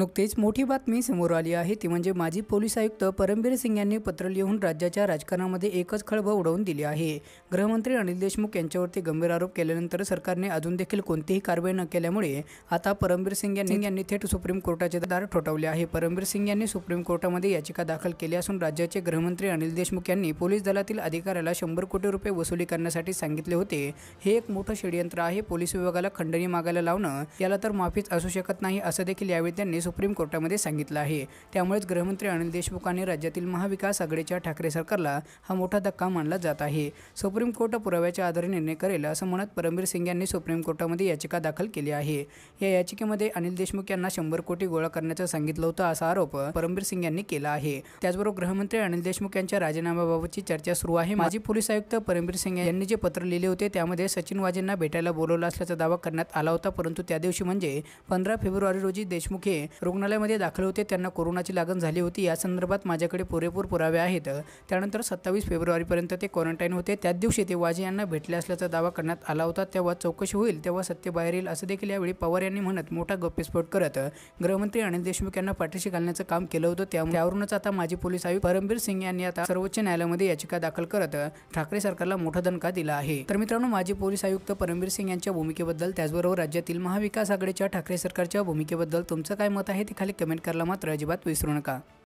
नुकतीच मोठी बातमी समोर आली आहे ती म्हणजे माजी पोलीस आयुक्त परमबीर सिंग यांनी पत्र लिहून राज्याच्या राजकारणामध्ये एकच खळबळ उडवून दिली आहे गृहमंत्री अनिल देशमुख यांच्यावरती गंभीर आरोप केल्यानंतर सरकारने अजून देखील कोणतीही कारवाई न केल्यामुळे आता परमबीर सिंग यांनी यांनी थेट सुप्रीम कोर्टाचे दार ठोठावले आहे परमबीर सिंग यांनी सुप्रीम कोर्टामध्ये याचिका दाखल केली असून राज्याचे गृहमंत्री अनिल देशमुख यांनी पोलीस दलातील अधिकाऱ्याला शंभर कोटी रुपये वसुली करण्यासाठी सांगितले होते हे एक मोठं षडयंत्र आहे पोलीस विभागाला खंडणी मागायला लावणं याला तर माफीच असू शकत नाही असं देखील यावेळी त्यांनी सुप्रीम कोर्टामध्ये सांगितलं आहे त्यामुळेच गृहमंत्री अनिल देशमुखांनी राज्यातील महाविकास आघाडीच्या ठाकरे सरकारला हा मोठा धक्का मानला जात आहे सुप्रीम कोर्ट पुराव्याच्या आधारे निर्णय करेल असं म्हणत परमबीर सिंग यांनी सुप्रीम कोर्टामध्ये याचिका दाखल केली आहे या याचिकेमध्ये अनिल देशमुख यांना शंभर कोटी गोळा करण्याचं सांगितलं होतं असा आरोप परमबीर सिंग यांनी केला आहे त्याचबरोबर गृहमंत्री अनिल देशमुख यांच्या राजीनाम्याबाबतची चर्चा सुरू आहे माजी पोलीस आयुक्त परमबीर सिंग यांनी जे पत्र लिहिले होते त्यामध्ये सचिन वाजेंना भेटायला बोलवलं असल्याचा दावा करण्यात आला होता परंतु त्या दिवशी म्हणजे पंधरा फेब्रुवारी रोजी देशमुख हे रुग्णालयामध्ये दाखल होते त्यांना कोरोनाची लागण झाली होती या संदर्भात माझ्याकडे पुरेपूर पुरावे आहेत त्यानंतर सत्तावीस फेब्रुवारीपर्यंत ते क्वारंटाईन होते त्याच दिवशी ते वाजे यांना भेटले असल्याचा दावा करण्यात आला होता तेव्हा चौकशी होईल तेव्हा सत्य बाहेर येईल असं देखील यावेळी पवार यांनी म्हणत मोठा गप्पेस्फोट करत गृहमंत्री अनिल देशमुख यांना पाठीशी घालण्याचं काम केलं होतं त्यावरूनच आता माजी पोलीस आयुक्त परमबीर सिंग यांनी आता सर्वोच्च न्यायालयामध्ये याचिका दाखल करत ठाकरे सरकारला मोठा दणका दिला आहे तर मित्रांनो माजी पोलीस आयुक्त परमबीर सिंग यांच्या भूमिकेबद्दल त्याचबरोबर राज्यातील महाविकास आघाडीच्या ठाकरे सरकारच्या भूमिकेबद्दल तुमचं काय मत आहे ती खाली कमेंट करायला मात्र अजिबात विसरू नका